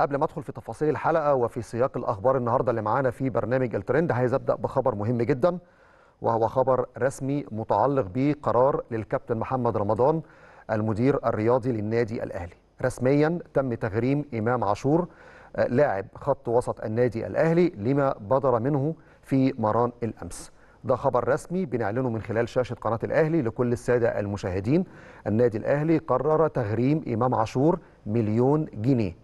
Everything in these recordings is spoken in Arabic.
قبل ما ادخل في تفاصيل الحلقه وفي سياق الاخبار النهارده اللي معانا في برنامج الترند عايز ابدا بخبر مهم جدا وهو خبر رسمي متعلق بقرار للكابتن محمد رمضان المدير الرياضي للنادي الاهلي رسميا تم تغريم امام عاشور آه، لاعب خط وسط النادي الاهلي لما بدر منه في مران الامس ده خبر رسمي بنعلنه من خلال شاشة قناة الأهلي لكل السادة المشاهدين النادي الأهلي قرر تغريم إمام عاشور مليون جنيه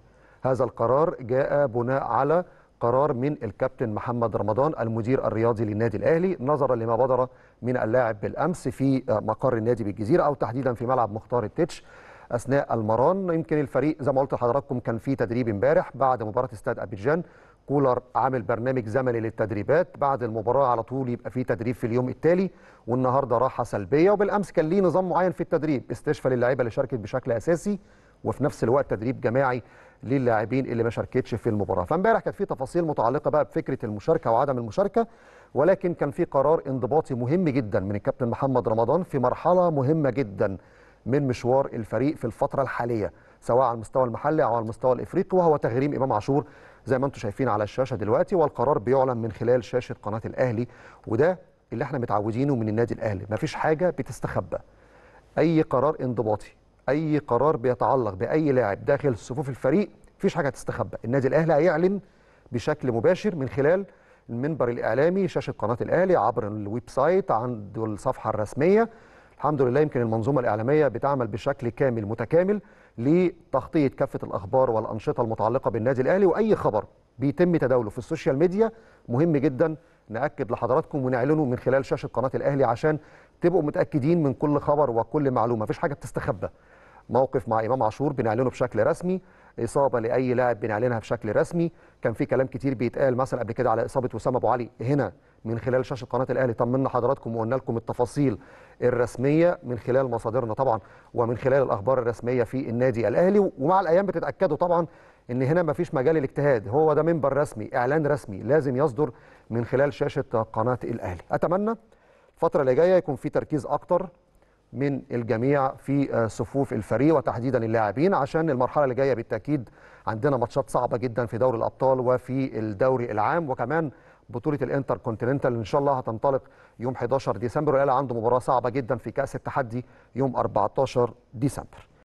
هذا القرار جاء بناء على قرار من الكابتن محمد رمضان المدير الرياضي للنادي الاهلي نظرا لما بدر من اللاعب بالامس في مقر النادي بالجزيره او تحديدا في ملعب مختار التتش اثناء المران يمكن الفريق زي ما قلت لحضراتكم كان في تدريب امبارح بعد مباراه استاد ابيجان كولر عامل برنامج زمني للتدريبات بعد المباراه على طول يبقى في تدريب في اليوم التالي والنهارده راحه سلبيه وبالامس كان ليه نظام معين في التدريب استشفى للاعيبه اللي شاركت بشكل اساسي وفي نفس الوقت تدريب جماعي للاعبين اللي ما شاركتش في المباراه فامبارح كانت في تفاصيل متعلقه بقى بفكره المشاركه وعدم المشاركه ولكن كان في قرار انضباطي مهم جدا من الكابتن محمد رمضان في مرحله مهمه جدا من مشوار الفريق في الفتره الحاليه سواء على المستوى المحلي او على المستوى الافريقي وهو تغريم امام عاشور زي ما انتم شايفين على الشاشه دلوقتي والقرار بيعلن من خلال شاشه قناه الاهلي وده اللي احنا متعودينه من النادي الاهلي مفيش حاجه بتستخبى اي قرار انضباطي اي قرار بيتعلق باي لاعب داخل صفوف الفريق مفيش حاجه هتستخبى النادي الاهلي هيعلن بشكل مباشر من خلال المنبر الاعلامي شاشه قناه الاهلي عبر الويب سايت عنده الصفحه الرسميه الحمد لله يمكن المنظومه الاعلاميه بتعمل بشكل كامل متكامل لتغطيه كافه الاخبار والانشطه المتعلقه بالنادي الاهلي واي خبر بيتم تداوله في السوشيال ميديا مهم جدا ناكد لحضراتكم ونعلنه من خلال شاشه قناه الاهلي عشان تبقوا متاكدين من كل خبر وكل معلومه مفيش حاجه بتستخبى موقف مع امام عاشور بنعلنه بشكل رسمي اصابه لاي لاعب بنعلنها بشكل رسمي كان في كلام كتير بيتقال مثلا قبل كده على اصابه وسام ابو علي هنا من خلال شاشه قناه الاهلي طمنا حضراتكم وقلنا لكم التفاصيل الرسميه من خلال مصادرنا طبعا ومن خلال الاخبار الرسميه في النادي الاهلي ومع الايام بتتاكدوا طبعا ان هنا مفيش مجال الاجتهاد هو ده منبر رسمي اعلان رسمي لازم يصدر من خلال شاشه قناه الاهلي اتمنى الفتره اللي جايه يكون في تركيز اكتر من الجميع في آه، صفوف الفريق وتحديدا اللاعبين عشان المرحله اللي جايه بالتاكيد عندنا ماتشات صعبه جدا في دوري الابطال وفي الدوري العام وكمان بطوله الانتر كونتيننتال ان شاء الله هتنطلق يوم 11 ديسمبر والاهلي عنده مباراه صعبه جدا في كاس التحدي يوم 14 ديسمبر